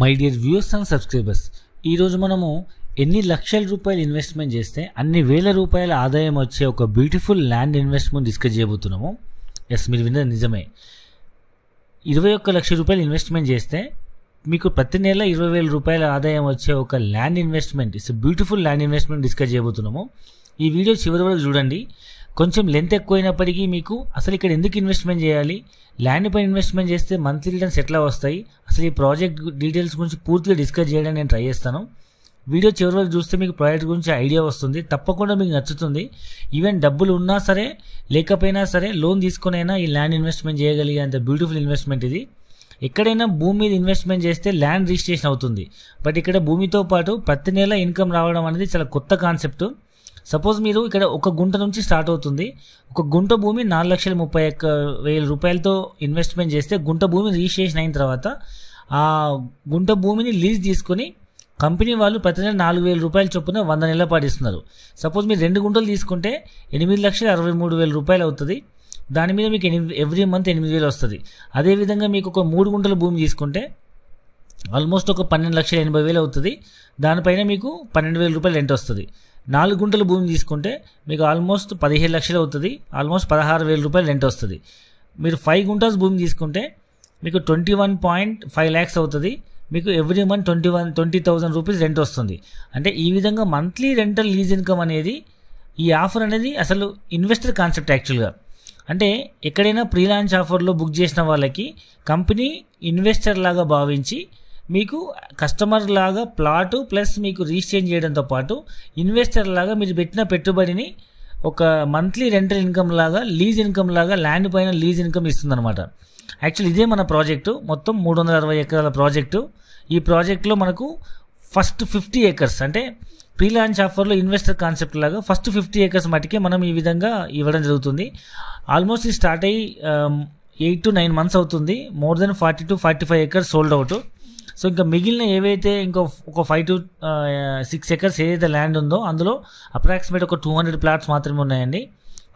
my dear viewers and subscribers ఈరోజు మనము ఎన్ని లక్షల రూపాయలు ఇన్వెస్ట్మెంట్ చేస్తే అన్ని వేల రూపాయల ఆదాయం వచ్చే ఒక బ్యూటిఫుల్ ల్యాండ్ ఇన్వెస్ట్మెంట్ డిస్కస్ చేయబోతున్నాము ఎస్ మీరు విన్నది నిజమే ఇరవై ఒక్క లక్ష రూపాయలు ఇన్వెస్ట్మెంట్ చేస్తే మీకు ప్రతి నెల ఇరవై వేల రూపాయల ఆదాయం వచ్చే ఒక land investment it's beautiful land investment discuss చేయబోతున్నాము ఈ వీడియో చివరి వరకు చూడండి కొంచెం లెంత్ ఎక్కువైనప్పటికీ మీకు అసలు ఇక్కడ ఎందుకు ఇన్వెస్ట్మెంట్ చేయాలి ల్యాండ్ పైన ఇన్వెస్ట్మెంట్ చేస్తే మంత్లీ రిటర్న్స్ ఎట్లా వస్తాయి అసలు ఈ ప్రాజెక్ట్ డీటెయిల్స్ గురించి పూర్తిగా డిస్కస్ చేయడానికి నేను ట్రై చేస్తాను వీడియో చివరి వరకు చూస్తే మీకు ప్రాజెక్ట్ గురించి ఐడియా వస్తుంది తప్పకుండా మీకు నచ్చుతుంది ఈవెన్ డబ్బులు ఉన్నా సరే లేకపోయినా సరే లోన్ తీసుకునైనా ఈ ల్యాండ్ ఇన్వెస్ట్మెంట్ చేయగలిగే అంత బ్యూటిఫుల్ ఇన్వెస్ట్మెంట్ ఇది ఎక్కడైనా భూమి మీద ఇన్వెస్ట్మెంట్ చేస్తే ల్యాండ్ రిజిస్ట్రేషన్ అవుతుంది బట్ ఇక్కడ భూమితో పాటు ప్రతి నెల ఇన్కమ్ రావడం అనేది చాలా కొత్త కాన్సెప్ట్ సపోజ్ మీరు ఇక్కడ ఒక గుంట నుంచి స్టార్ట్ అవుతుంది ఒక గుంట భూమి నాలుగు లక్షల ముప్పై ఒక్క వేల రూపాయలతో ఇన్వెస్ట్మెంట్ చేస్తే గుంట భూమి రిజిస్ట్రేషన్ అయిన తర్వాత ఆ గుంట భూమిని లీజ్ తీసుకొని కంపెనీ వాళ్ళు ప్రతి నెల నాలుగు వేల రూపాయలు చొప్పున వంద నెలల పాటిస్తున్నారు సపోజ్ మీరు రెండు గుంటలు తీసుకుంటే ఎనిమిది లక్షల అరవై మూడు వేల రూపాయలు అవుతుంది దాని మీద మీకు ఎనిమిది ఎవ్రీ మంత్ ఎనిమిది వేలు వస్తుంది అదేవిధంగా మీకు ఒక మూడు గుంటల భూమి తీసుకుంటే ఆల్మోస్ట్ ఒక పన్నెండు లక్షల ఎనభై వేలు అవుతుంది దానిపైన మీకు పన్నెండు వేల రూపాయలు రెంట్ వస్తుంది నాలుగు గుంటల భూమి తీసుకుంటే మీకు ఆల్మోస్ట్ పదిహేను లక్షలు అవుతుంది ఆల్మోస్ట్ పదహారు వేల రూపాయలు రెంట్ వస్తుంది మీరు ఫైవ్ గుంటల్స్ భూమి తీసుకుంటే మీకు twenty one point five lakhs అవుతుంది మీకు every month twenty one twenty thousand rupees rent వస్తుంది అంటే ఈ విధంగా మంత్లీ రెంటల్ లీజ్ ఇన్కమ్ అనేది ఈ ఆఫర్ అనేది అసలు ఇన్వెస్టర్ కాన్సెప్ట్ యాక్చువల్గా అంటే ఎక్కడైనా ప్రీలాంచ్ ఆఫర్లో బుక్ చేసిన వాళ్ళకి కంపెనీ ఇన్వెస్టర్ లాగా భావించి మీకు కస్టమర్ లాగా ప్లాటు ప్లస్ మీకు రీచేంజ్ చేయడంతో పాటు ఇన్వెస్టర్ లాగా మీరు పెట్టిన పెట్టుబడిని ఒక మంత్లీ రెంటల్ ఇన్కమ్ లాగా లీజ్ ఇన్కమ్ లాగా ల్యాండ్ పైన లీజ్ ఇన్కమ్ ఇస్తుందన్నమాట యాక్చువల్లీ ఇదే మన ప్రాజెక్టు మొత్తం మూడు వందల అరవై ఎకరాల ప్రాజెక్టు ఈ ప్రాజెక్ట్లో మనకు ఫస్ట్ ఫిఫ్టీ ఏకర్స్ అంటే ప్రీ లాంచ్ ఆఫర్లో ఇన్వెస్టర్ కాన్సెప్ట్ లాగా ఫస్ట్ ఫిఫ్టీ ఏకర్స్ మటుకే మనం ఈ విధంగా ఇవ్వడం జరుగుతుంది ఆల్మోస్ట్ ఇది స్టార్ట్ అయ్యి ఎయిట్ టు నైన్ మంత్స్ అవుతుంది more than forty to forty five acres sold out so ఇంకా మిగిలిన ఏవైతే ఇంకో ఒక ఫైవ్ టు సిక్స్ ఎకర్స్ ఏదైతే ల్యాండ్ ఉందో అందులో అప్రాక్సిమేట్ ఒక టూ హండ్రెడ్ ప్లాట్స్ మాత్రమే ఉన్నాయండి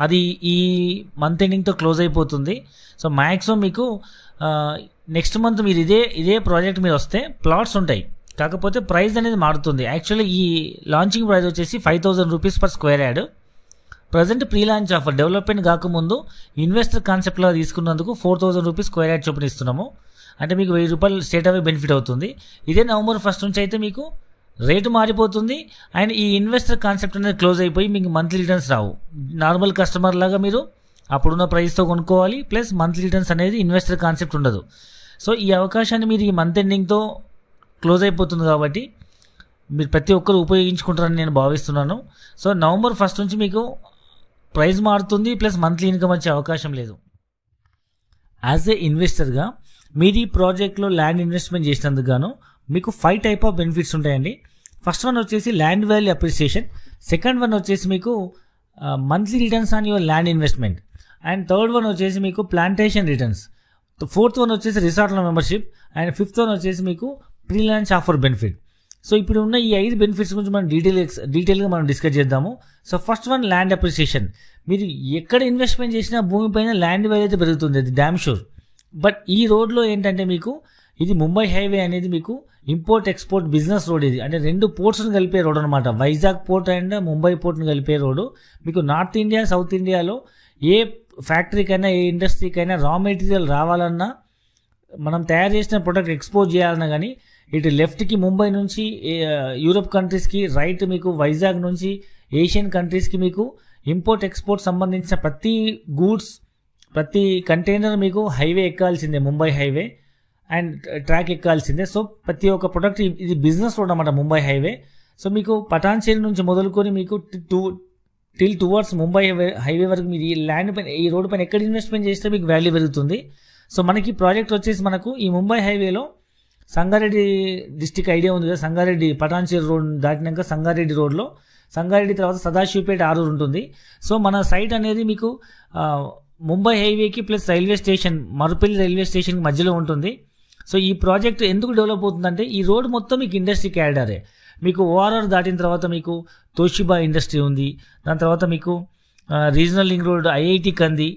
అది ఈ మంత్ ఎండింగ్తో క్లోజ్ అయిపోతుంది సో మ్యాక్సిమం మీకు నెక్స్ట్ మంత్ మీరు ఇదే ఇదే ప్రాజెక్ట్ మీద వస్తే ప్లాట్స్ ఉంటాయి కాకపోతే ప్రైస్ అనేది మారుతుంది యాక్చువల్లీ ఈ లాంచింగ్ ప్రైస్ వచ్చేసి five thousand rupees per square yard present pre launch offer development కాకముందు ఇన్వెస్టర్ కాన్సెప్ట్లో తీసుకున్నందుకు four thousand rupees square yard చొప్పున అంటే మీకు వెయ్యి రూపాయలు స్టేట్ అవే బెనిఫిట్ అవుతుంది ఇదే నవంబర్ ఫస్ట్ నుంచి అయితే మీకు రేటు మారిపోతుంది అండ్ ఈ ఇన్వెస్టర్ కాన్సెప్ట్ అనేది క్లోజ్ అయిపోయి మీకు మంత్లీ రిటర్న్స్ రావు నార్మల్ కస్టమర్ లాగా మీరు అప్పుడున్న ప్రైస్తో కొనుక్కోవాలి ప్లస్ మంత్లీ రిటర్న్స్ అనేది ఇన్వెస్టర్ కాన్సెప్ట్ ఉండదు సో ఈ అవకాశాన్ని మీరు ఈ మంత్ ఎండింగ్తో క్లోజ్ అయిపోతుంది కాబట్టి మీరు ప్రతి ఒక్కరు ఉపయోగించుకుంటారని నేను భావిస్తున్నాను సో నవంబర్ ఫస్ట్ నుంచి మీకు ప్రైస్ మారుతుంది ప్లస్ మంత్లీ ఇన్కమ్ వచ్చే అవకాశం లేదు యాజ్ ఏ ఇన్వెస్టర్గా మీరు ఈ ప్రాజెక్ట్లో ల్యాండ్ ఇన్వెస్ట్మెంట్ చేసినందుకు గాను మీకు ఫైవ్ టైప్ ఆఫ్ బెనిఫిట్స్ ఉంటాయండి ఫస్ట్ వన్ వచ్చేసి land value appreciation second one వచ్చేసి మీకు monthly returns on your land investment and third one వచ్చేసి మీకు ప్లాంటేషన్ రిటర్న్స్ ఫోర్త్ వన్ వచ్చేసి రిసార్ట్ల మెంబర్షిప్ అండ్ ఫిఫ్త్ వన్ వచ్చేసి మీకు pre launch offer benefit so ఇప్పుడు ఉన్న ఈ ఐదు బెనిఫిట్స్ గురించి మనం డీటెయిల్ డీటెయిల్గా మనం డిస్కస్ చేద్దాము so first one land appreciation మీరు ఎక్కడ ఇన్వెస్ట్మెంట్ చేసినా భూమిపైన ల్యాండ్ వాల్యూ అయితే పెరుగుతుంది అది డ్యామ్ షూర్ బట్ ఈ రోడ్లో ఏంటంటే మీకు ఇది ముంబై హైవే అనేది మీకు ఇంపోర్ట్ ఎక్స్పోర్ట్ బిజినెస్ రోడ్ ఇది అంటే రెండు పోర్ట్స్ను కలిపే రోడ్ అనమాట వైజాగ్ పోర్ట్ అండ్ ముంబై పోర్ట్ను కలిపే రోడ్డు మీకు నార్త్ ఇండియా సౌత్ ఇండియాలో ఏ ఫ్యాక్టరీకైనా ఏ ఇండస్ట్రీకైనా రా మెటీరియల్ రావాలన్నా మనం తయారు చేసిన ప్రొడక్ట్ ఎక్స్పోర్ట్ చేయాలన్నా కానీ ఇటు లెఫ్ట్కి ముంబై నుంచి యూరోప్ కంట్రీస్కి రైట్ మీకు వైజాగ్ నుంచి ఏషియన్ కంట్రీస్కి మీకు ఇంపోర్ట్ ఎక్స్పోర్ట్ సంబంధించిన ప్రతి గూడ్స్ ప్రతి కంటైనర్ మీకు హైవే ఎక్కాల్సిందే ముంబై హైవే అండ్ ట్రాక్ ఎక్కాల్సిందే సో ప్రతి ఒక్క ప్రొడక్ట్ ఇది బిజినెస్ రోడ్ అనమాట ముంబై హైవే సో మీకు పటాన్చేరి నుంచి మొదలుకొని మీకు to till towards Mumbai highway వరకు మీరు ఈ ల్యాండ్ పైన ఈ రోడ్ పైన ఎక్కడ ఇన్వెస్ట్మెంట్ చేస్తే మీకు వాల్యూ పెరుగుతుంది సో మనకి ప్రాజెక్ట్ వచ్చేసి మనకు ఈ ముంబై హైవేలో సంగారెడ్డి డిస్టిక్ ఐడియా ఉంది కదా సంగారెడ్డి పటాన్చేరి రోడ్ దాటినాక సంగారెడ్డి రోడ్లో సంగారెడ్డి తర్వాత సదాశివపేట ఆరూరు ఉంటుంది సో మన సైట్ అనేది మీకు ముంబై హైవేకి plus railway station Marpalli railway స్టేషన్కి మధ్యలో ఉంటుంది సో ఈ ప్రాజెక్ట్ ఎందుకు డెవలప్ అవుతుందంటే ఈ రోడ్ మొత్తం మీకు ఇండస్ట్రీ క్యారిడారే మీకు ఓఆర్ఆర్ దాటిన తర్వాత మీకు తోషిబా ఇండస్ట్రీ ఉంది దాని తర్వాత మీకు regional link road IIT Kandi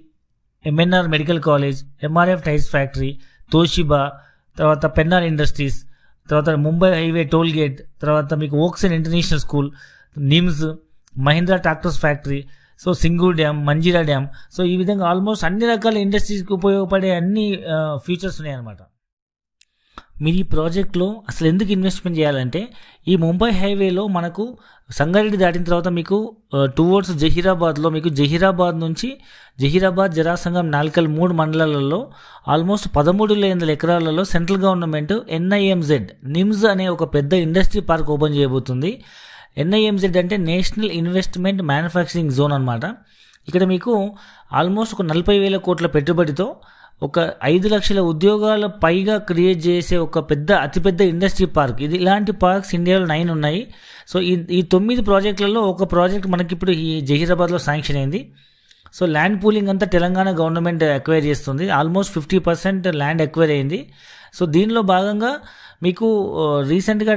MNR medical college MRF tyres factory Toshiba తర్వాత పెన్నార్ ఇండస్ట్రీస్ తర్వాత ముంబై హైవే టోల్ గేట్ తర్వాత మీకు ఓక్సన్ international school NIMZ Mahindra tractors factory so Singur dam Manjira dam so ఈ విధంగా ఆల్మోస్ట్ అన్ని రకాల ఇండస్ట్రీస్కి ఉపయోగపడే అన్ని ఫీచర్స్ ఉన్నాయన్నమాట మీరు ఈ ప్రాజెక్ట్లో అసలు ఎందుకు ఇన్వెస్ట్మెంట్ చేయాలంటే ఈ ముంబై హైవేలో మనకు సంగారెడ్డి దాటిన తర్వాత మీకు టువర్డ్స్ జహీరాబాద్లో మీకు జహీరాబాద్ నుంచి జహీరాబాద్ జరాసంగం నాలుకల్ మూడు మండలాలలో ఆల్మోస్ట్ పదమూడు వందల ఎకరాలలో సెంట్రల్ గవర్నమెంట్ ఎన్ఐఎంజెడ్ నిమ్స్ అనే ఒక పెద్ద ఇండస్ట్రీ పార్క్ ఓపెన్ చేయబోతుంది ఎన్ఐఎంజెడ్ అంటే నేషనల్ ఇన్వెస్ట్మెంట్ మ్యానుఫ్యాక్చరింగ్ జోన్ అనమాట ఇక్కడ మీకు ఆల్మోస్ట్ ఒక నలభై వేల కోట్ల పెట్టుబడితో ఒక ఐదు లక్షల ఉద్యోగాల పైగా క్రియేట్ చేసే ఒక పెద్ద అతిపెద్ద ఇండస్ట్రీ పార్క్ ఇది ఇలాంటి పార్క్స్ ఇండియాలో నైన్ ఉన్నాయి సో ఈ ఈ తొమ్మిది ప్రాజెక్టులలో ఒక ప్రాజెక్ట్ మనకి ఇప్పుడు ఈ జహీరాబాద్లో శాంక్షన్ అయింది సో ల్యాండ్ పూలింగ్ అంతా తెలంగాణ గవర్నమెంట్ ఎక్వైర్ చేస్తుంది almost fifty percent land acquire అయింది సో దీనిలో భాగంగా మీకు రీసెంట్గా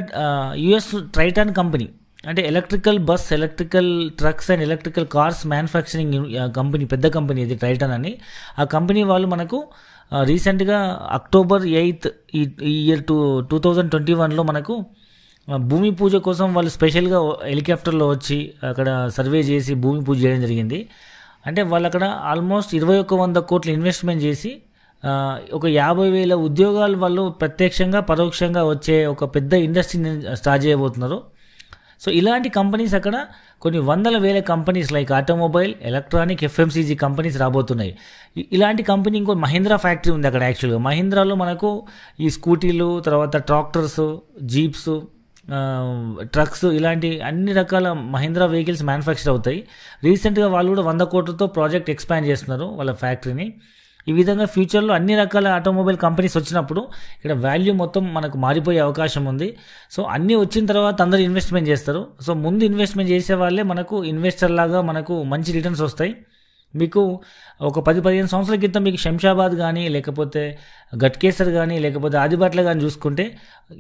యుఎస్ ట్రైటాన్ కంపెనీ అంటే electrical bus electrical trucks and electrical cars manufacturing company పెద్ద కంపెనీ అది టైటన్ అని ఆ కంపెనీ వాళ్ళు మనకు రీసెంట్గా అక్టోబర్ ఎయిత్ ఈ year two two thousand twenty వన్లో మనకు భూమి పూజ కోసం వాళ్ళు స్పెషల్గా హెలికాప్టర్లో వచ్చి అక్కడ సర్వే చేసి భూమి పూజ చేయడం జరిగింది అంటే వాళ్ళు అక్కడ ఆల్మోస్ట్ ఇరవై ఒక్క వంద కోట్లు ఇన్వెస్ట్మెంట్ చేసి ఒక యాభై వేల ఉద్యోగాలు వాళ్ళు ప్రత్యక్షంగా పరోక్షంగా వచ్చే ఒక పెద్ద ఇండస్ట్రీని స్టార్ట్ చేయబోతున్నారు సో ఇలాంటి కంపెనీస్ అక్కడ కొన్ని వందల వేల companies like automobile electronic FMCG companies రాబోతున్నాయి ఇలాంటి కంపెనీ ఇంకో మహీంద్రా ఫ్యాక్టరీ ఉంది అక్కడ యాక్చువల్గా మహీంద్రాలో మనకు ఈ స్కూటీలు తర్వాత ట్రాక్టర్స్ జీప్స్ ట్రక్స్ ఇలాంటి అన్ని రకాల మహీంద్రా వెహికల్స్ మ్యానుఫ్యాక్చర్ అవుతాయి రీసెంట్గా వాళ్ళు కూడా వంద కోట్లతో ప్రాజెక్ట్ ఎక్స్పాండ్ చేస్తున్నారు వాళ్ళ ఫ్యాక్టరీని ఈ విధంగా ఫ్యూచర్లో అన్ని రకాల ఆటోమొబైల్ కంపెనీస్ వచ్చినప్పుడు ఇక్కడ వాల్యూ మొత్తం మనకు మారిపోయే అవకాశం ఉంది సో అన్నీ వచ్చిన తర్వాత అందరూ ఇన్వెస్ట్మెంట్ చేస్తారు సో ముందు ఇన్వెస్ట్మెంట్ చేసే వాళ్ళే మనకు ఇన్వెస్టర్ లాగా మనకు మంచి రిటర్న్స్ వస్తాయి మీకు ఒక పది పదిహేను సంవత్సరాల క్రితం మీకు శంషాబాద్ కానీ లేకపోతే గట్కేసర్ కానీ లేకపోతే ఆదిబాట్ల కానీ చూసుకుంటే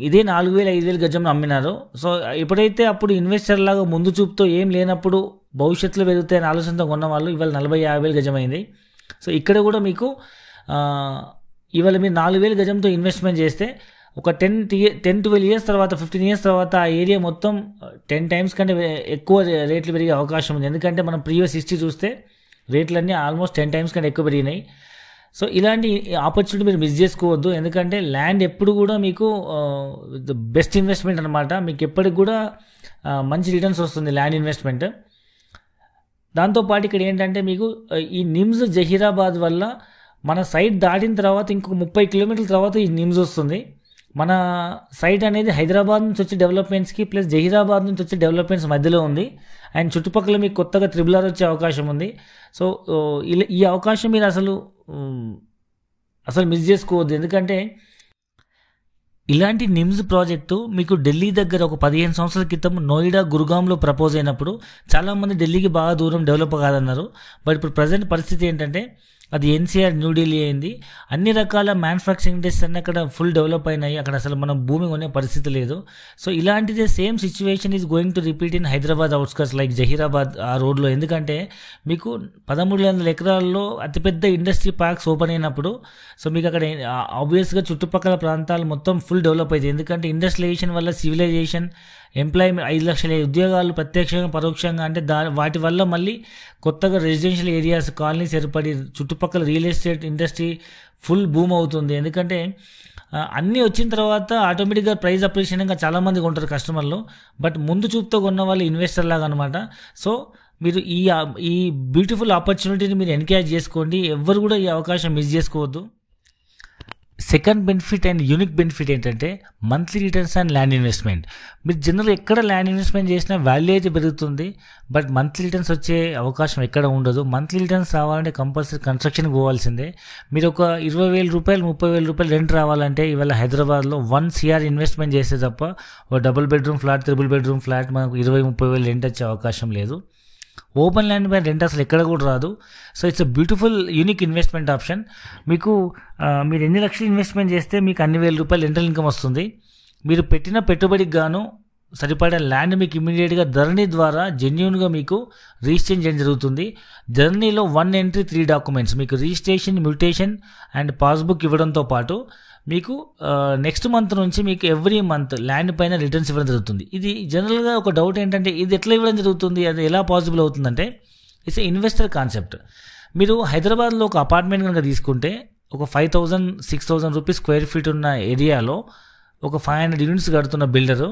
ఇదే నాలుగు వేల ఐదు వేలు గజంను అమ్మినారు సో ఎప్పుడైతే అప్పుడు ఇన్వెస్టర్ లాగా ముందు చూపుతో ఏం లేనప్పుడు భవిష్యత్తులో పెరుగుతాయని ఆలోచనతో కొన్న వాళ్ళు ఇవాళ నలభై యాభై వేలు గజమైంది సో ఇక్కడ కూడా మీకు ఇవాళ మీరు నాలుగు వేలు గజంతో ఇన్వెస్ట్మెంట్ చేస్తే ఒక టెన్ టెన్ ట్వెల్వ్ ఇయర్స్ తర్వాత ఫిఫ్టీన్ ఇయర్స్ తర్వాత ఆ ఏరియా మొత్తం టెన్ టైమ్స్ కంటే ఎక్కువ రేట్లు పెరిగే అవకాశం ఉంది ఎందుకంటే మనం ప్రీవియస్ హిస్టరీ చూస్తే రేట్లన్నీ ఆల్మోస్ట్ టెన్ టైమ్స్ కంటే ఎక్కువ పెరిగినాయి సో ఇలాంటి ఆపర్చునిటీ మీరు మిస్ చేసుకోవద్దు ఎందుకంటే ల్యాండ్ ఎప్పుడు కూడా మీకు బెస్ట్ ఇన్వెస్ట్మెంట్ అనమాట మీకు ఎప్పటికి కూడా మంచి రిటర్న్స్ వస్తుంది ల్యాండ్ ఇన్వెస్ట్మెంట్ దాంతోపాటు ఇక్కడ ఏంటంటే మీకు ఈ నిమ్స్ జహీరాబాద్ వల్ల మన సైట్ దాటిన తర్వాత ఇంకొక ముప్పై కిలోమీటర్ల తర్వాత ఈ నిమ్స్ వస్తుంది మన సైట్ అనేది హైదరాబాద్ నుంచి వచ్చే డెవలప్మెంట్స్కి ప్లస్ జహీరాబాద్ నుంచి వచ్చే డెవలప్మెంట్స్ మధ్యలో ఉంది అండ్ చుట్టుపక్కల మీకు కొత్తగా ఆర్ వచ్చే అవకాశం ఉంది సో ఈ అవకాశం మీరు అసలు అసలు మిస్ చేసుకోవద్దు ఎందుకంటే ఇలాంటి నిమ్స్ ప్రాజెక్టు మీకు ఢిల్లీ దగ్గర ఒక పదిహేను సంవత్సరాల క్రితం నోయిడా గురుగాంలో ప్రపోజ్ అయినప్పుడు చాలామంది ఢిల్లీకి బాగా దూరం డెవలప్ కాదన్నారు బట్ ఇప్పుడు ప్రజెంట్ పరిస్థితి ఏంటంటే అది ఎన్సీఆర్ న్యూఢిల్లీ అయింది అన్ని రకాల మ్యానుఫ్యాక్చరింగ్ ఇండస్ట్రీస్ అన్నీ అక్కడ ఫుల్ డెవలప్ అయినాయి అక్కడ అసలు మనం భూమి కొనే పరిస్థితి లేదు సో ఇలాంటిదే same situation is going to repeat in Hyderabad outskirts like Zaheerabad ఆ రోడ్లో ఎందుకంటే మీకు పదమూడు వందల ఎకరాల్లో అతిపెద్ద ఇండస్ట్రీ పార్క్స్ ఓపెన్ అయినప్పుడు సో మీకు అక్కడ ఆబ్వియస్గా చుట్టుపక్కల ప్రాంతాలు మొత్తం ఫుల్ డెవలప్ అయితే ఎందుకంటే ఇండస్ట్రియలైజేషన్ వల్ల సివిలైజేషన్ ఎంప్లాయ్మెంట్ ఐదు లక్షల ఉద్యోగాలు ప్రత్యక్షంగా పరోక్షంగా అంటే దా వాటి వల్ల మళ్ళీ కొత్తగా రెసిడెన్షియల్ ఏరియాస్ కాలనీస్ ఏర్పడి చుట్టుపక్కల real estate industry full boom అవుతుంది ఎందుకంటే అన్నీ వచ్చిన తర్వాత ఆటోమేటిక్గా ప్రైస్ అప్రిషియేషన్గా చాలామంది ఉంటారు కస్టమర్లు బట్ ముందు చూపుతో కొన్న వాళ్ళు ఇన్వెస్టర్ లాగా అనమాట సో మీరు ఈ ఈ బ్యూటిఫుల్ ఆపర్చునిటీని మీరు ఎన్కరేజ్ చేసుకోండి ఎవరు కూడా ఈ అవకాశం మిస్ చేసుకోవద్దు second benefit and unique benefit ఏంటంటే monthly returns and land investment మీరు జనరల్ ఎక్కడ ల్యాండ్ ఇన్వెస్ట్మెంట్ చేసినా వాల్యూ అయితే పెరుగుతుంది బట్ మంత్లీ రిటర్న్స్ వచ్చే అవకాశం ఎక్కడ ఉండదు మంత్లీ రిటర్న్స్ రావాలంటే కంపల్సరీ కన్స్ట్రక్షన్కి పోవాల్సిందే మీరు ఒక ఇరవై వేల రూపాయలు ముప్పై వేల రూపాయలు రెంట్ రావాలంటే ఇవాళ హైదరాబాద్లో వన్ సిఆర్ ఇన్వెస్ట్మెంట్ చేస్తే తప్ప ఒక double bedroom flat triple bedroom flat మనకు ఇరవై ముప్పై వేలు రెంట్ వచ్చే అవకాశం లేదు ఓపెన్ ల్యాండ్ మీద రెంట్ అసలు ఎక్కడ కూడా రాదు so it's a beautiful unique investment option మీకు మీరు ఎన్ని లక్షలు ఇన్వెస్ట్మెంట్ చేస్తే మీకు అన్ని వేల రూపాయలు రెంటల్ ఇన్కమ్ వస్తుంది మీరు పెట్టిన పెట్టుబడికి గాను సరిపడే ల్యాండ్ మీకు ఇమీడియట్గా ధరణి ద్వారా జెన్యున్గా మీకు రిజిస్ట్రేషన్ చేయడం జరుగుతుంది జర్నీలో వన్ ఎంట్రీ త్రీ డాక్యుమెంట్స్ మీకు రిజిస్ట్రేషన్ మ్యూటేషన్ అండ్ పాస్బుక్ ఇవ్వడంతో పాటు మీకు నెక్స్ట్ మంత్ నుంచి మీకు ఎవ్రీ మంత్ ల్యాండ్ పైన రిటర్న్స్ ఇవ్వడం జరుగుతుంది ఇది జనరల్గా ఒక డౌట్ ఏంటంటే ఇది ఎట్లా ఇవ్వడం జరుగుతుంది అది ఎలా పాసిబుల్ అవుతుందంటే ఇట్స్ ఇన్వెస్టర్ కాన్సెప్ట్ మీరు హైదరాబాద్లో ఒక అపార్ట్మెంట్ కనుక తీసుకుంటే ఒక five thousand six thousand rupees square feet ఉన్న ఏరియాలో ఒక ఫైవ్ హండ్రెడ్ యూనిట్స్ కడుతున్న బిల్డరు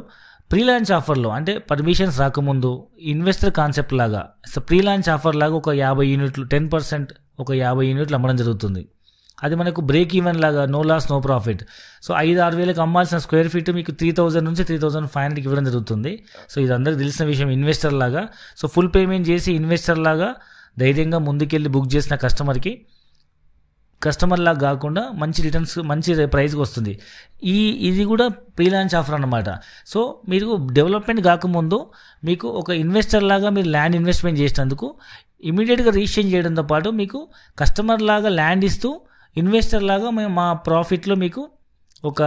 ప్రీ లాంచ్ ఆఫర్లో అంటే పర్మిషన్స్ రాకముందు ఇన్వెస్టర్ కాన్సెప్ట్ లాగా ప్రీ లాంచ్ ఆఫర్ లాగా ఒక యాభై యూనిట్లు టెన్ పర్సెంట్ ఒక యాభై యూనిట్లు అమ్మడం జరుగుతుంది అది మనకు బ్రేక్ ఈవెన్ లాగా no loss no profit so ఐదు ఆరు వేలకు అమ్మాల్సిన స్క్వేర్ ఫీట్ మీకు త్రీ థౌజండ్ నుంచి త్రీ థౌజండ్ ఫైవ్ హండ్రెడ్కి ఇవ్వడం జరుగుతుంది సో ఇది అందరికీ తెలిసిన విషయం ఇన్వెస్టర్ లాగా సో ఫుల్ పేమెంట్ చేసి ఇన్వెస్టర్ లాగా ధైర్యంగా ముందుకెళ్ళి బుక్ చేసిన కస్టమర్కి కస్టమర్ లాగా కాకుండా మంచి రిటర్న్స్ మంచి ప్రైస్కి వస్తుంది ఈ ఇది కూడా ప్రీలాంచ్ ఆఫర్ అనమాట సో మీరు డెవలప్మెంట్ కాకముందు మీకు ఒక ఇన్వెస్టర్ లాగా మీరు ల్యాండ్ ఇన్వెస్ట్మెంట్ చేసినందుకు ఇమీడియట్గా రిజిస్ట్రేషన్ చేయడంతో పాటు మీకు కస్టమర్ లాగా ల్యాండ్ ఇస్తూ ఇన్వెస్టర్ లాగా మేము మా ప్రాఫిట్లో మీకు ఒక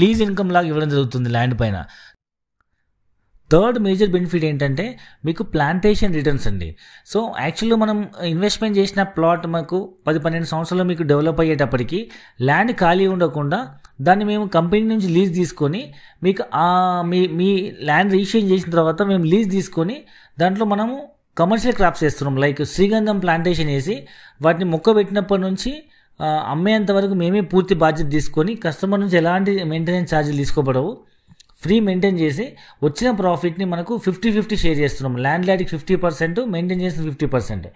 లీజ్ ఇన్కమ్ లాగా ఇవ్వడం జరుగుతుంది ల్యాండ్ పైన థర్డ్ మేజర్ బెనిఫిట్ ఏంటంటే మీకు ప్లాంటేషన్ రిటర్న్స్ అండి సో యాక్చువల్గా మనం ఇన్వెస్ట్మెంట్ చేసిన ప్లాట్ మాకు పది పన్నెండు సంవత్సరాలు మీకు డెవలప్ అయ్యేటప్పటికి ల్యాండ్ ఖాళీ ఉండకుండా దాన్ని మేము కంపెనీ నుంచి లీజ్ తీసుకొని మీకు మీ మీ ల్యాండ్ రీషేర్ చేసిన తర్వాత మేము లీజ్ తీసుకొని దాంట్లో మనము కమర్షియల్ క్రాప్స్ వేస్తున్నాం లైక్ శ్రీగంధం ప్లాంటేషన్ వేసి వాటిని మొక్క పెట్టినప్పటి నుంచి అమ్మేంత వరకు మేమే పూర్తి బాధ్యత తీసుకొని కస్టమర్ నుంచి ఎలాంటి మెయింటెనెన్స్ ఛార్జీలు తీసుకోబడవు ఫ్రీ మెయింటైన్ చేసి వచ్చిన ప్రాఫిట్ని మనకు ఫిఫ్టీ ఫిఫ్టీ షేర్ చేస్తున్నాం ల్యాండ్ ల్యాడ్కి ఫిఫ్టీ పర్సెంట్ మెయింటైన్ చేసిన ఫిఫ్టీ పర్సెంట్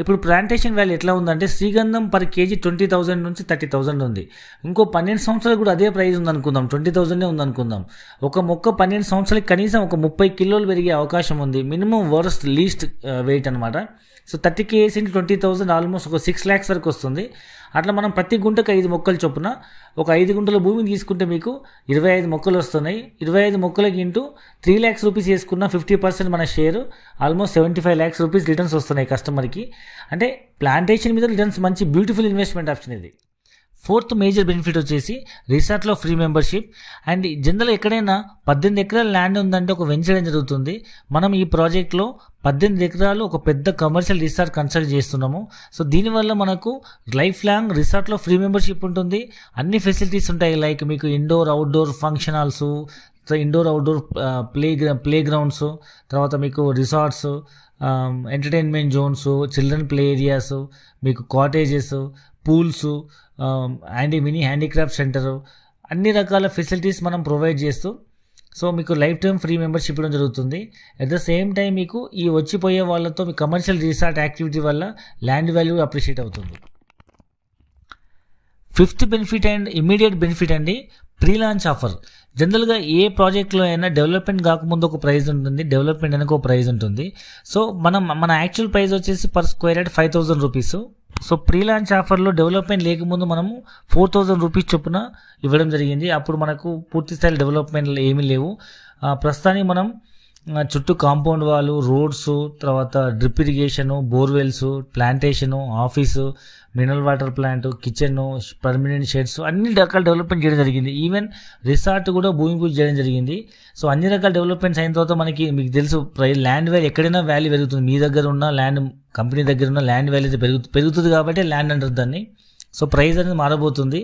ఇప్పుడు ప్లాంటేషన్ వాల్యూ ఎట్లా ఉందంటే శ్రీగంధం పర్ కేజీ ట్వంటీ థౌసండ్ నుంచి థర్టీ థౌసండ్ ఉంది ఇంకో పన్నెండు సంవత్సరాలు కూడా అదే ప్రైస్ ఉందనుకుందాం ట్వంటీ థౌసండ్నే ఉందనుకుందాం ఒక మొక్క పన్నెండు సంవత్సరాలకి కనీసం ఒక ముప్పై కిలోలు పెరిగే అవకాశం ఉంది మినిమం వరస్ట్ లీస్ట్ వెయిట్ అనమాట so thirty kg twenty thousand almost ఒక సిక్స్ ల్యాక్స్ వరకు వస్తుంది అట్లా మనం ప్రతి గుంటకు ఐదు మొక్కలు చొప్పున ఒక ఐదు గుంటల భూమిని తీసుకుంటే మీకు ఇరవై ఐదు మొక్కలు వస్తున్నాయి ఇరవై ఐదు మొక్కలకి ఇంటూ త్రీ ల్యాక్స్ రూపీస్ వేసుకున్న ఫిఫ్టీ పర్సెంట్ మన share almost seventy five lakhs rupees returns వస్తున్నాయి కస్టమర్కి అంటే ప్లాంటేషన్ మీద రిటర్న్స్ మంచి బ్యూటిఫుల్ ఇన్వెస్ట్మెంట్ ఆప్షన్ ఇది ఫోర్త్ మేజర్ బెనిఫిట్ వచ్చేసి రిసార్ట్లో ఫ్రీ మెంబర్షిప్ అండ్ జనరల్ ఎక్కడైనా పద్దెనిమిది ఎకరాల ల్యాండ్ ఉందంటే ఒక వెంచడం జరుగుతుంది మనం ఈ ప్రాజెక్ట్లో పద్దెనిమిది ఎకరాలు ఒక పెద్ద కమర్షియల్ రిసార్ట్ కన్స్ట్రక్ట్ చేస్తున్నాము సో దీనివల్ల మనకు లైఫ్ లాంగ్ రిసార్ట్లో ఫ్రీ మెంబర్షిప్ ఉంటుంది అన్ని ఫెసిలిటీస్ ఉంటాయి లైక్ మీకు indoor outdoor function halls indoor outdoor play playgrounds తర్వాత మీకు resorts entertainment zones children play areas మీకు cottages pools handy mini handicraft centre అన్ని రకాల ఫెసిలిటీస్ మనం ప్రొవైడ్ చేస్తూ సో మీకు లైఫ్ టైం ఫ్రీ మెంబర్షిప్ ఇవ్వడం జరుగుతుంది అట్ ద సేమ్ టైం మీకు ఈ వచ్చిపోయే వాళ్ళతో మీ కమర్షియల్ రీసార్ట్ యాక్టివిటీ వల్ల ల్యాండ్ వాల్యూ అప్రిషియేట్ అవుతుంది fifth benefit and immediate benefit అండి ప్రీ లాంచ్ ఆఫర్ జనరల్గా ఏ ప్రాజెక్ట్లో అయినా డెవలప్మెంట్ కాకముందు ఒక ప్రైజ్ ఉంటుంది డెవలప్మెంట్ అయినా ఒక ప్రైజ్ ఉంటుంది సో మనం మన యాక్చువల్ ప్రైజ్ వచ్చేసి per square yard five thousand rupees so pre launch ఆఫర్లో డెవలప్మెంట్ లేకముందు మనము ఫోర్ థౌజండ్ రూపీస్ చొప్పున ఇవ్వడం జరిగింది అప్పుడు మనకు పూర్తి స్థాయి డెవలప్మెంట్లు ఏమీ లేవు ప్రస్తుతానికి మనం చుట్టూ కాంపౌండ్ వాళ్ళు రోడ్స్ తర్వాత drip irrigation borewells plantation office mineral water plant kitchen permanent sheds అన్ని రకాల డెవలప్మెంట్ చేయడం జరిగింది ఈవెన్ రిసార్ట్ కూడా భూమి పూజ చేయడం జరిగింది సో అన్ని రకాల డెవలప్మెంట్స్ అయిన తర్వాత మనకి మీకు తెలుసు ల్యాండ్ వాల్యూ ఎక్కడైనా వ్యాల్యూ పెరుగుతుంది మీ దగ్గర ఉన్న ల్యాండ్ కంపెనీ దగ్గర ఉన్న ల్యాండ్ వ్యాల్యూ అయితే పెరుగుతుంది పెరుగుతుంది కాబట్టి ల్యాండ్ అంటారు దాన్ని సో ప్రైస్ అనేది మారబోతుంది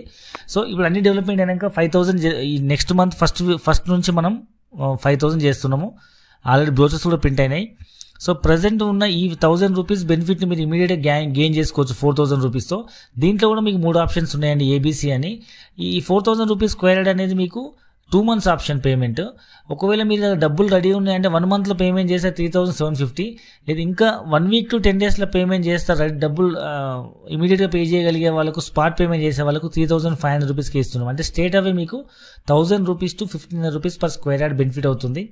సో ఇప్పుడు అన్ని డెవలప్మెంట్ అయినాక five thousand next month first first నుంచి మనం ఫైవ్ థౌసండ్ చేస్తున్నాము ఆల్రెడీ బ్రోచర్స్ కూడా ప్రింట్ అయినాయి సో ప్రజెంట్ ఉన్న ఈ థౌజండ్ రూపీస్ బెనిఫిట్ని మీరు ఇమీడియట్గా గ్యాన్ గెయిన్ చేసుకోవచ్చు ఫోర్ థౌసండ్ రూపీస్తో దీంట్లో కూడా మీకు మూడు ఆప్షన్స్ ఉన్నాయండి ఏబీసీ అని ఈ ఫోర్ థౌసండ్ రూపీస్ క్వైర్డ్ అనేది మీకు టూ మంత్స్ ఆప్షన్ పేమెంట్ ఒకవేళ మీరు డబ్బులు రెడీ ఉన్నాయంటే వన్ మంత్లో పేమెంట్ చేస్తే త్రీ థౌసండ్ సెవెన్ ఫిఫ్టీ లేదా ఇంకా వన్ వీక్ టు టెన్ డేస్లో పేమెంట్ చేస్తే డబ్బులు ఇమీడియట్గా పే చేయగలిగే వాళ్ళకు స్పాట్ పేమెంట్ చేసే వాళ్ళకు త్రీ థౌసండ్ ఫైవ్ హండ్రెడ్ రూపీస్కి ఇస్తున్నాం అంటే స్టేట్ అవే మీకు thousand rupees to fifteen rupees per square yard benefit అవుతుంది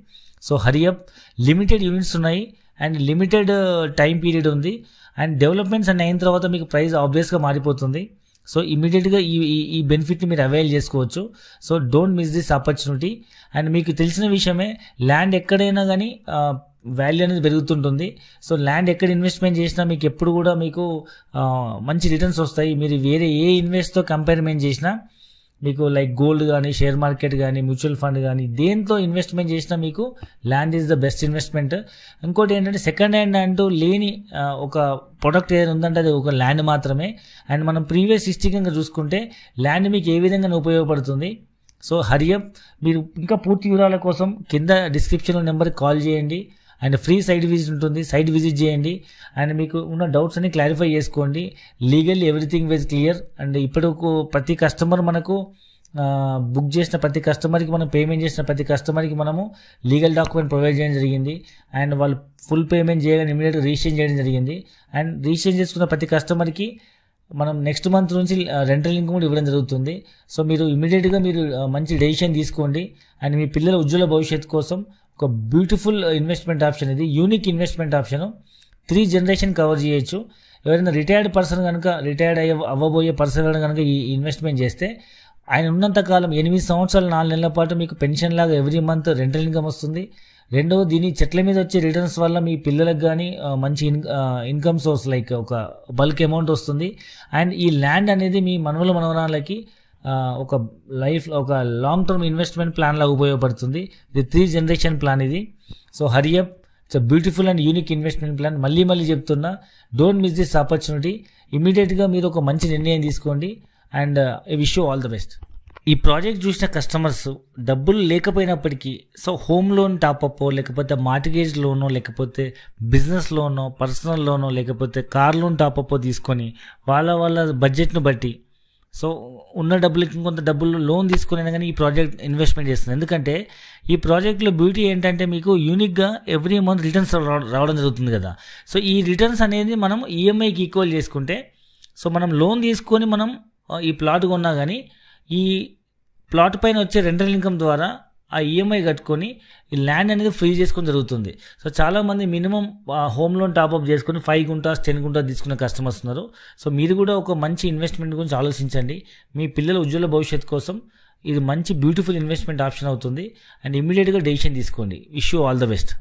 సో హరియప్ లిమిటెడ్ యూనిట్స్ ఉన్నాయి అండ్ లిమిటెడ్ టైం పీరియడ్ ఉంది అండ్ డెవలప్మెంట్స్ అన్ని అయిన తర్వాత మీకు ప్రైస్ ఆబ్వియస్గా మారిపోతుంది సో ఇమీడియట్గా ఈ ఈ బెనిఫిట్ని మీరు అవైల్ చేసుకోవచ్చు so don't miss this opportunity and మీకు తెలిసిన విషయమే ల్యాండ్ ఎక్కడైనా కానీ వాల్యూ అనేది పెరుగుతుంటుంది సో ల్యాండ్ ఎక్కడ ఇన్వెస్ట్మెంట్ చేసినా మీకు ఎప్పుడు కూడా మీకు మంచి రిటర్న్స్ వస్తాయి మీరు వేరే ఏ ఇన్వెస్ట్తో కంపేర్మెంట్ చేసినా మీకు లైక్ గోల్డ్ కానీ షేర్ మార్కెట్ కానీ మ్యూచువల్ ఫండ్ కానీ దేంతో ఇన్వెస్ట్మెంట్ చేసినా మీకు land is the best investment ఇంకోటి ఏంటంటే సెకండ్ హ్యాండ్ అంటూ లేని ఒక ప్రొడక్ట్ ఏదైనా ఉందంటే అది ఒక ల్యాండ్ మాత్రమే అండ్ మనం ప్రీవియస్ హిస్టికంగా చూసుకుంటే ల్యాండ్ మీకు ఏ విధంగా ఉపయోగపడుతుంది సో హరియప్ మీరు ఇంకా పూర్తి వివరాల కోసం కింద డిస్క్రిప్షన్లో నెంబర్కి కాల్ చేయండి అండ్ ఫ్రీ సైట్ విజిట్ ఉంటుంది సైట్ విజిట్ చేయండి అండ్ మీకు ఉన్న డౌట్స్ అన్ని క్లారిఫై చేసుకోండి legal everything was clear and ఇప్పటికు ప్రతి కస్టమర్ మనకు బుక్ చేసిన ప్రతి కస్టమర్కి మనం పేమెంట్ చేసిన ప్రతి కస్టమర్కి మనము లీగల్ డాక్యుమెంట్ ప్రొవైడ్ చేయడం జరిగింది అండ్ వాళ్ళు ఫుల్ పేమెంట్ చేయగానే ఇమీడియట్గా రీచేంజ్ చేయడం జరిగింది అండ్ రీచేంజ్ చేసుకున్న ప్రతి కస్టమర్కి మనం నెక్స్ట్ మంత్ నుంచి రెంటల్ ఇన్కమ్ కూడా ఇవ్వడం జరుగుతుంది సో మీరు ఇమీడియట్గా మీరు మంచి డెసిషన్ తీసుకోండి అండ్ మీ పిల్లల ఉజ్వల భవిష్యత్తు కోసం ఒక బ్యూటిఫుల్ ఇన్వెస్ట్మెంట్ ఆప్షన్ ఇది unique investment option three generation cover చేయొచ్చు ఎవరైనా రిటైర్డ్ పర్సన్ కనుక రిటైర్డ్ అయ్యే అవ్వబోయే పర్సన్ కనుక ఈ ఇన్వెస్ట్మెంట్ చేస్తే ఆయన ఉన్నంత కాలం ఎనిమిది సంవత్సరాలు నాలుగు నెలల పాటు మీకు పెన్షన్ లాగా ఎవ్రీ మంత్ రెంటల్ ఇన్కమ్ వస్తుంది రెండవ దీని చెట్ల మీద వచ్చే రిటర్న్స్ వల్ల మీ పిల్లలకు కానీ మంచి ఇన్ ఇన్కమ్ సోర్స్ లైక్ ఒక బల్క్ అమౌంట్ వస్తుంది అండ్ ఈ ల్యాండ్ అనేది మీ మనవల మనవరాలకి ఒక లైఫ్ ఒక లాంగ్ టర్మ్ ఇన్వెస్ట్మెంట్ ప్లాన్లా ఉపయోగపడుతుంది ఇది త్రీ జనరేషన్ ప్లాన్ ఇది so hurry up it's beautiful and unique investment plan మళ్ళీ మళ్ళీ చెప్తున్నా డోంట్ మిస్ దిస్ ఆపర్చునిటీ ఇమీడియట్గా మీరు ఒక మంచి నిర్ణయం తీసుకోండి and I wish you all the best ఈ ప్రాజెక్ట్ చూసిన కస్టమర్స్ డబ్బులు లేకపోయినప్పటికీ సో హోమ్ లోన్ టాపప్ లేకపోతే మార్టిగేజ్ లోనో లేకపోతే బిజినెస్ లోనో పర్సనల్ లోనో లేకపోతే కార్ లోన్ టాపప్ తీసుకొని వాళ్ళ వాళ్ళ బడ్జెట్ను బట్టి సో ఉన్న డబ్బులకి ఇంకొంత డబ్బులు లోన్ తీసుకునే కానీ ఈ ప్రాజెక్ట్ ఇన్వెస్ట్మెంట్ చేస్తుంది ఎందుకంటే ఈ ప్రాజెక్ట్లో బ్యూటీ ఏంటంటే మీకు యూనిక్గా ఎవ్రీ మంత్ రిటర్న్స్ రావడం జరుగుతుంది కదా సో ఈ రిటర్న్స్ అనేది మనం ఈఎంఐకి ఈక్వల్ చేసుకుంటే సో మనం లోన్ తీసుకొని మనం ఈ ప్లాట్ కొన్నా కానీ ఈ ప్లాట్ పైన వచ్చే రెంటల్ ఇన్కమ్ ద్వారా ఆ ఈఎంఐ e కట్టుకొని ఈ ల్యాండ్ అనేది ఫ్రీ చేసుకొని జరుగుతుంది సో చాలామంది మినిమం హోమ్ లోన్ టాప్అప్ చేసుకొని ఫైవ్ గుంటాస్ టెన్ గుంటాస్ తీసుకున్న కస్టమర్స్ ఉన్నారు సో మీరు కూడా ఒక మంచి ఇన్వెస్ట్మెంట్ గురించి ఆలోచించండి మీ పిల్లల ఉజ్వల భవిష్యత్ కోసం ఇది మంచి బ్యూటిఫుల్ ఇన్వెస్ట్మెంట్ ఆప్షన్ అవుతుంది అండ్ ఇమీడియట్గా డెసిషన్ తీసుకోండి ఇష్యూ ఆల్ ద బెస్ట్